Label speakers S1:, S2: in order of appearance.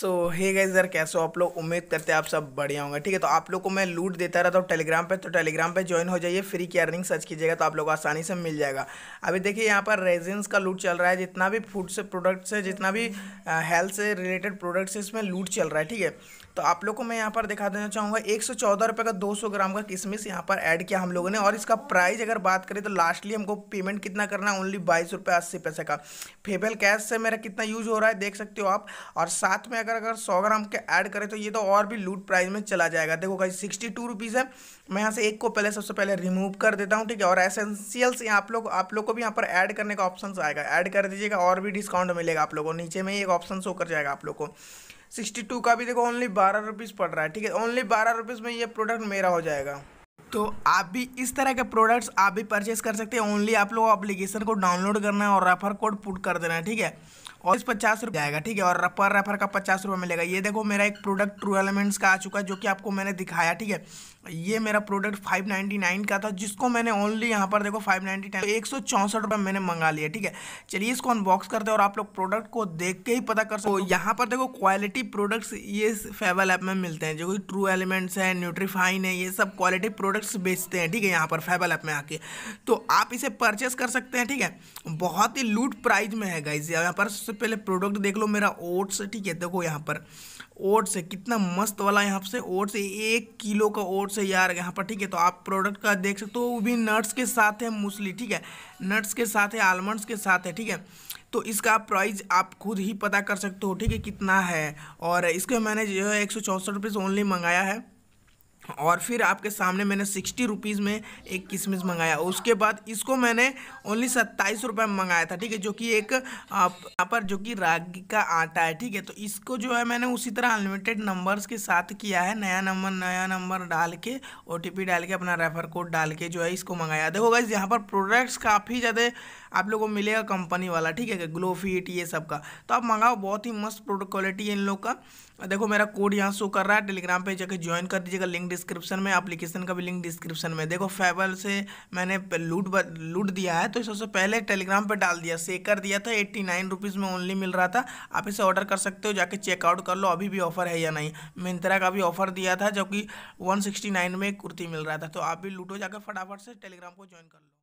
S1: सो हे गए सर कैसे हो आप लोग उम्मीद करते हैं आप सब बढ़िया होंगे ठीक है तो आप लोग को मैं लूट देता रहता हूँ टेलीग्राम पे तो टेलीग्राम पे ज्वाइन हो जाइए फ्री की अर्निंग सर्च कीजिएगा तो आप लोग आसानी से मिल जाएगा अभी देखिए यहाँ पर रेजेंस का लूट चल रहा है जितना भी फूड से प्रोडक्ट्स है जितना भी हेल्थ से रिलेटेड प्रोडक्ट्स है इसमें लूट चल रहा है ठीक है तो आप लोग को मैं यहाँ पर दिखा देना चाहूँगा एक सौ चौदह रुपये का दो सौ ग्राम का किसमिस यहाँ पर ऐड किया हम लोगों ने और इसका प्राइस अगर बात करें तो लास्टली हमको पेमेंट कितना करना है ओनली बाईस रुपये अस्सी पैसे का फेबल कैश से मेरा कितना यूज़ हो रहा है देख सकते हो आप और साथ में अगर अगर सौ ग्राम के ऐड करें तो ये तो और भी लूट प्राइस में चला जाएगा देखो कहीं सिक्सटी टू रुपीज़ है मैं यहाँ से एक को पहले सबसे पहले रिमूव कर देता हूँ ठीक है और एसेंशियल्स यहाँ आप लोग आप लोग को भी यहाँ पर ऐड करने का ऑप्शन आएगा ऐड कर दीजिएगा और भी डिस्काउंट मिलेगा आप लोगों को नीचे में एक ऑप्शन शो कर जाएगा आप लोग को सिक्सटी टू का भी देखो ओनली बारह रुपीज़ पड़ रहा है ठीक है ओनली बारह रुपीज़ में ये प्रोडक्ट मेरा हो जाएगा तो आप भी इस तरह के प्रोडक्ट्स आप भी परचेस कर सकते हैं ओनली आप लोग अप्लीकेशन को डाउनलोड करना है और रेफर कोड पुट कर देना है ठीक है और इस पचास रुपये आएगा ठीक है और रफर रेफर का पचास रुपये मिलेगा ये देखो मेरा एक प्रोडक्ट ट्रू एलिमेंट्स का आ चुका है जो कि आपको मैंने दिखाया ठीक है ये मेरा प्रोडक्ट फाइव नाइन्टी नाइन का था जिसको मैंने ओनली यहाँ पर देखो फाइव नाइन्टी नाइन एक सौ चौंसठ रुपये मैंने मंगा लिया ठीक है चलिए इसको अनबॉक्स करते हैं और आप लोग प्रोडक्ट को देख के ही पता कर सकते हो तो यहाँ पर देखो क्वालिटी प्रोडक्ट्स ये फेवल ऐप में मिलते हैं जो कि ट्रू एलिमेंट्स है न्यूट्रीफाइन है ये सब क्वालिटी प्रोडक्ट प्रोडक्ट्स बेचते हैं ठीक है यहाँ पर फैबल ऐप में आके तो आप इसे परचेस कर सकते हैं ठीक है बहुत ही लूट प्राइज में है गाइज यहाँ पर सबसे पहले प्रोडक्ट देख लो मेरा ओट्स ठीक है देखो यहाँ पर ओट्स है कितना मस्त वाला यहाँ से ओट्स एक किलो का ओट्स है यार यहाँ पर ठीक है तो आप प्रोडक्ट का देख सकते हो वो भी नट्स के साथ है मूसली ठीक है नट्स के साथ है आलमंड्स के साथ है ठीक है तो इसका प्राइस आप खुद ही पता कर सकते हो ठीक है कितना है और इसके मैंने जो है एक सौ चौंसठ रुपये ओनली मंगाया है और फिर आपके सामने मैंने सिक्सटी रुपीज़ में एक किशमिश मंगाया उसके बाद इसको मैंने ओनली सत्ताईस रुपये में मंगाया था ठीक है जो कि एक यहाँ पर जो कि रागी का आटा है ठीक है तो इसको जो है मैंने उसी तरह अनलिमिटेड नंबर्स के साथ किया है नया नंबर नया नंबर डाल के ओ डाल के अपना रेफर कोड डाल के जो है इसको मंगाया देखो गाइज यहाँ पर प्रोडक्ट्स काफ़ी ज़्यादा आप लोगों को मिलेगा कंपनी वाला ठीक है ग्लोफीट ये सब का तो आप मंगाओ बहुत ही मस्त प्रोडक्ट क्वालिटी है इन लोग का देखो मेरा कोड यहाँ शो कर रहा है टेलीग्राम पर जाकर ज्वाइन कर दीजिएगा लिंक डिस्क्रिप्शन में एप्लीकेशन का भी लिंक डिस्क्रिप्शन में देखो फेबल से मैंने लूट लूट दिया है तो सबसे पहले टेलीग्राम पर डाल दिया से कर दिया था एट्टी नाइन रुपीज़ में ओनली मिल रहा था आप इसे ऑर्डर कर सकते हो जाके चेकआउट कर लो अभी भी ऑफर है या नहीं मिंत्रा का भी ऑफर दिया था जबकि वन सिक्सटी नाइन में कुर्ती मिल रहा था तो आप भी लूटो जाकर फटाफट से टेलीग्राम को ज्वाइन कर लो